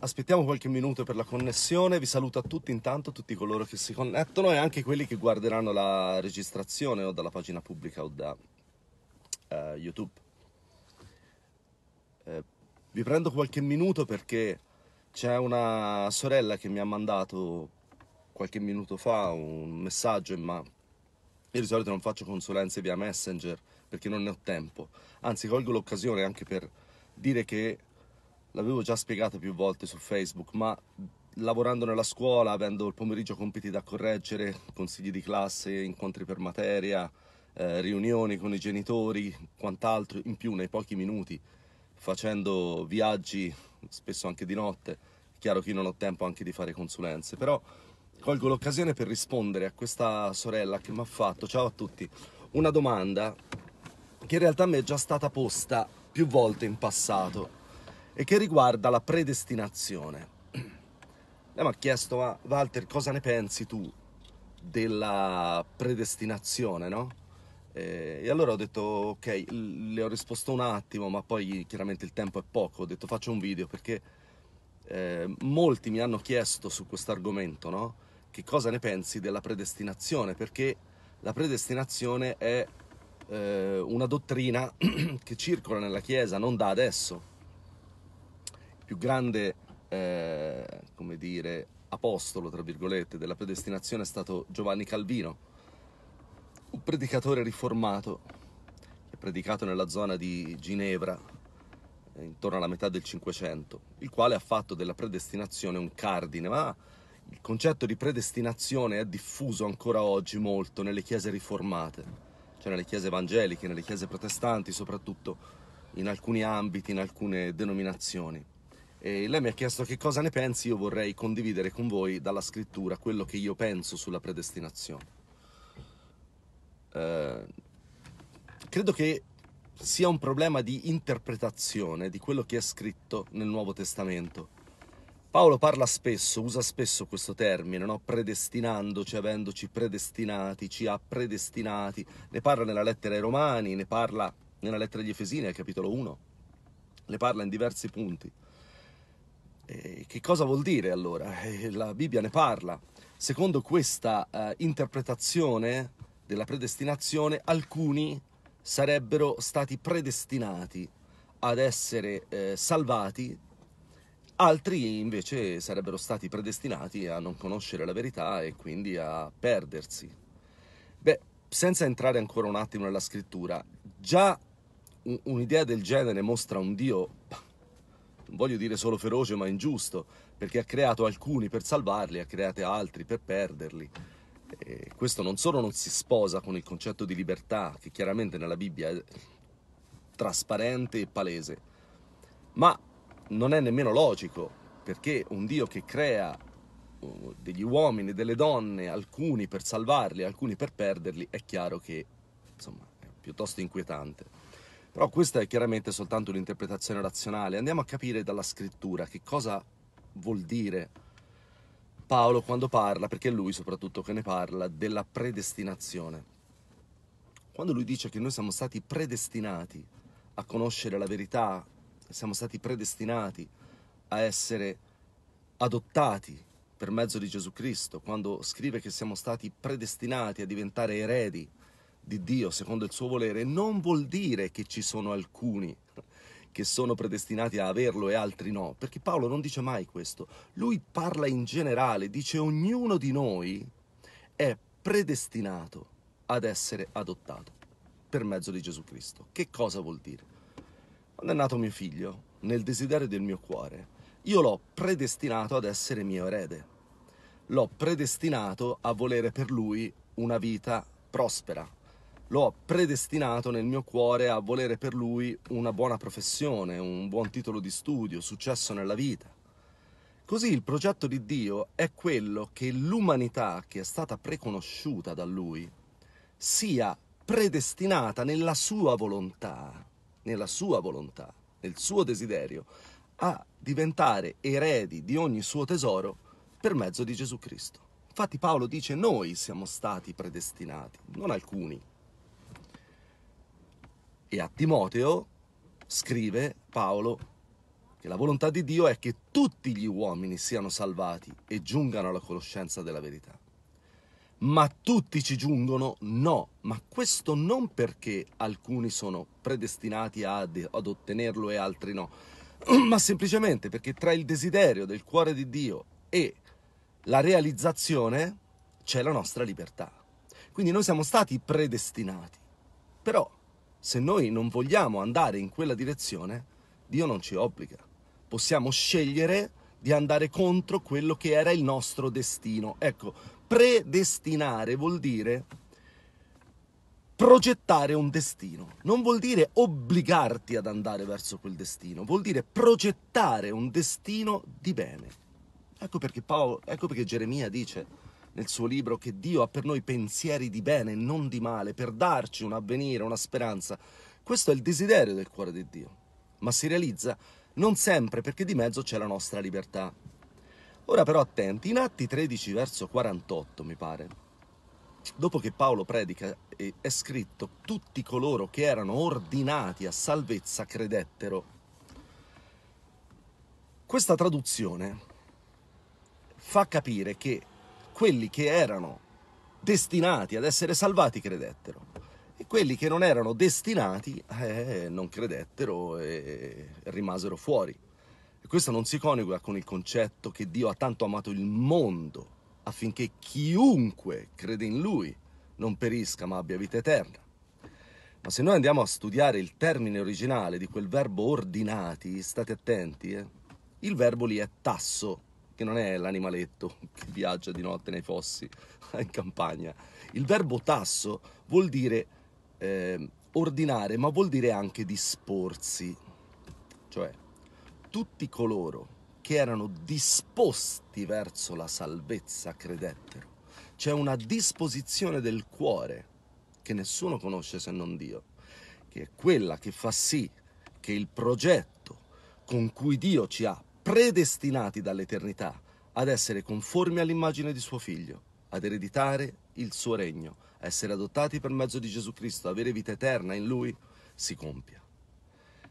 aspettiamo qualche minuto per la connessione, vi saluto a tutti intanto, tutti coloro che si connettono e anche quelli che guarderanno la registrazione o dalla pagina pubblica o da uh, YouTube. Eh, vi prendo qualche minuto perché c'è una sorella che mi ha mandato qualche minuto fa un messaggio, ma io di solito non faccio consulenze via Messenger perché non ne ho tempo, anzi colgo l'occasione anche per dire che l'avevo già spiegato più volte su Facebook, ma lavorando nella scuola, avendo il pomeriggio compiti da correggere, consigli di classe, incontri per materia, eh, riunioni con i genitori, quant'altro, in più nei pochi minuti, facendo viaggi spesso anche di notte, è chiaro che io non ho tempo anche di fare consulenze, però colgo l'occasione per rispondere a questa sorella che mi ha fatto, ciao a tutti, una domanda che in realtà mi è già stata posta più volte in passato e che riguarda la predestinazione. Eh, Abbiamo chiesto a Walter cosa ne pensi tu della predestinazione, no? Eh, e allora ho detto, ok, le ho risposto un attimo, ma poi chiaramente il tempo è poco, ho detto faccio un video perché eh, molti mi hanno chiesto su questo argomento, no? Che cosa ne pensi della predestinazione? Perché la predestinazione è eh, una dottrina che circola nella Chiesa, non da adesso, più grande, eh, come dire, apostolo, tra virgolette, della predestinazione è stato Giovanni Calvino, un predicatore riformato che ha predicato nella zona di Ginevra eh, intorno alla metà del Cinquecento, il quale ha fatto della predestinazione un cardine, ma il concetto di predestinazione è diffuso ancora oggi molto nelle chiese riformate, cioè nelle chiese evangeliche, nelle chiese protestanti, soprattutto in alcuni ambiti, in alcune denominazioni. E lei mi ha chiesto che cosa ne pensi, io vorrei condividere con voi dalla scrittura quello che io penso sulla predestinazione. Eh, credo che sia un problema di interpretazione di quello che è scritto nel Nuovo Testamento. Paolo parla spesso, usa spesso questo termine, no? predestinandoci, avendoci predestinati, ci ha predestinati, ne parla nella lettera ai Romani, ne parla nella lettera agli Efesini al capitolo 1, ne parla in diversi punti. Eh, che cosa vuol dire allora? Eh, la Bibbia ne parla. Secondo questa eh, interpretazione della predestinazione, alcuni sarebbero stati predestinati ad essere eh, salvati, altri invece sarebbero stati predestinati a non conoscere la verità e quindi a perdersi. Beh, senza entrare ancora un attimo nella scrittura, già un'idea del genere mostra un Dio non voglio dire solo feroce, ma ingiusto, perché ha creato alcuni per salvarli, ha creato altri per perderli. E questo non solo non si sposa con il concetto di libertà, che chiaramente nella Bibbia è trasparente e palese, ma non è nemmeno logico, perché un Dio che crea uh, degli uomini, delle donne, alcuni per salvarli, alcuni per perderli, è chiaro che insomma, è piuttosto inquietante. Però questa è chiaramente soltanto un'interpretazione razionale. Andiamo a capire dalla scrittura che cosa vuol dire Paolo quando parla, perché è lui soprattutto che ne parla, della predestinazione. Quando lui dice che noi siamo stati predestinati a conoscere la verità, siamo stati predestinati a essere adottati per mezzo di Gesù Cristo, quando scrive che siamo stati predestinati a diventare eredi, di Dio secondo il suo volere non vuol dire che ci sono alcuni che sono predestinati a averlo e altri no, perché Paolo non dice mai questo, lui parla in generale, dice ognuno di noi è predestinato ad essere adottato per mezzo di Gesù Cristo. Che cosa vuol dire? Quando è nato mio figlio, nel desiderio del mio cuore, io l'ho predestinato ad essere mio erede, l'ho predestinato a volere per lui una vita prospera, l'ho predestinato nel mio cuore a volere per lui una buona professione, un buon titolo di studio, successo nella vita. Così il progetto di Dio è quello che l'umanità che è stata preconosciuta da lui sia predestinata nella sua volontà, nella sua volontà, nel suo desiderio, a diventare eredi di ogni suo tesoro per mezzo di Gesù Cristo. Infatti Paolo dice noi siamo stati predestinati, non alcuni, e a Timoteo scrive Paolo che la volontà di Dio è che tutti gli uomini siano salvati e giungano alla conoscenza della verità. Ma tutti ci giungono? No, ma questo non perché alcuni sono predestinati ad, ad ottenerlo e altri no, ma semplicemente perché tra il desiderio del cuore di Dio e la realizzazione c'è la nostra libertà. Quindi noi siamo stati predestinati, però se noi non vogliamo andare in quella direzione, Dio non ci obbliga. Possiamo scegliere di andare contro quello che era il nostro destino. Ecco, predestinare vuol dire progettare un destino, non vuol dire obbligarti ad andare verso quel destino, vuol dire progettare un destino di bene. Ecco perché, Paolo, ecco perché Geremia dice nel suo libro che Dio ha per noi pensieri di bene e non di male, per darci un avvenire, una speranza. Questo è il desiderio del cuore di Dio, ma si realizza non sempre perché di mezzo c'è la nostra libertà. Ora però attenti, in Atti 13 verso 48 mi pare, dopo che Paolo predica è scritto tutti coloro che erano ordinati a salvezza credettero. Questa traduzione fa capire che quelli che erano destinati ad essere salvati credettero e quelli che non erano destinati eh, non credettero e rimasero fuori. E questo non si coniuga con il concetto che Dio ha tanto amato il mondo affinché chiunque crede in Lui non perisca ma abbia vita eterna. Ma se noi andiamo a studiare il termine originale di quel verbo ordinati, state attenti, eh? il verbo lì è tasso, che non è l'animaletto che viaggia di notte nei fossi in campagna. Il verbo tasso vuol dire eh, ordinare, ma vuol dire anche disporsi. Cioè, tutti coloro che erano disposti verso la salvezza credettero. C'è una disposizione del cuore che nessuno conosce se non Dio, che è quella che fa sì che il progetto con cui Dio ci ha predestinati dall'eternità ad essere conformi all'immagine di suo figlio, ad ereditare il suo regno, essere adottati per mezzo di Gesù Cristo, avere vita eterna in lui, si compia.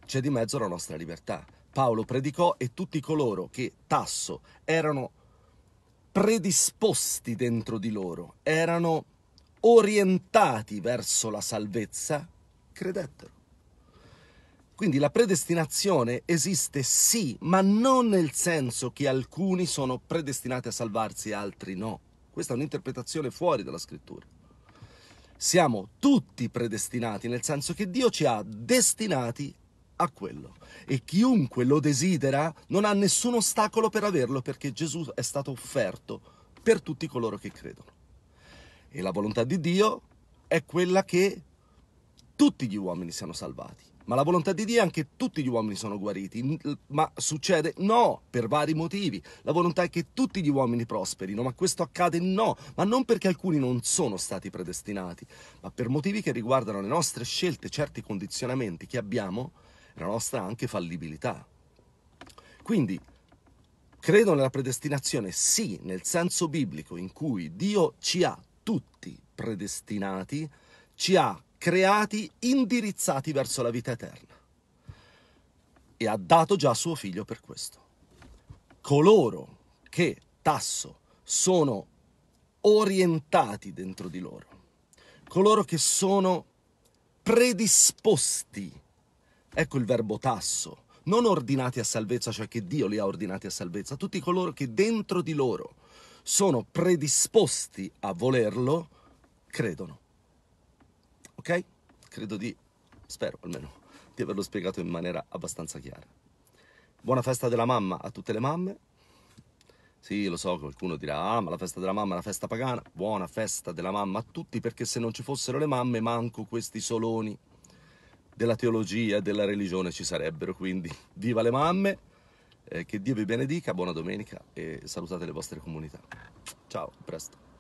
C'è di mezzo la nostra libertà. Paolo predicò e tutti coloro che, tasso, erano predisposti dentro di loro, erano orientati verso la salvezza, credettero. Quindi la predestinazione esiste sì, ma non nel senso che alcuni sono predestinati a salvarsi e altri no. Questa è un'interpretazione fuori dalla scrittura. Siamo tutti predestinati, nel senso che Dio ci ha destinati a quello. E chiunque lo desidera non ha nessun ostacolo per averlo, perché Gesù è stato offerto per tutti coloro che credono. E la volontà di Dio è quella che tutti gli uomini siano salvati ma la volontà di Dio è anche tutti gli uomini sono guariti, ma succede no, per vari motivi. La volontà è che tutti gli uomini prosperino, ma questo accade no, ma non perché alcuni non sono stati predestinati, ma per motivi che riguardano le nostre scelte, certi condizionamenti che abbiamo e la nostra anche fallibilità. Quindi credo nella predestinazione sì, nel senso biblico in cui Dio ci ha tutti predestinati, ci ha creati indirizzati verso la vita eterna. E ha dato già suo figlio per questo. Coloro che, tasso, sono orientati dentro di loro, coloro che sono predisposti, ecco il verbo tasso, non ordinati a salvezza, cioè che Dio li ha ordinati a salvezza, tutti coloro che dentro di loro sono predisposti a volerlo, credono. Ok? Credo di, spero almeno, di averlo spiegato in maniera abbastanza chiara. Buona festa della mamma a tutte le mamme. Sì, lo so, qualcuno dirà, ah, ma la festa della mamma è una festa pagana. Buona festa della mamma a tutti, perché se non ci fossero le mamme, manco questi soloni della teologia e della religione ci sarebbero. Quindi, viva le mamme, eh, che Dio vi benedica, buona domenica e salutate le vostre comunità. Ciao, a presto.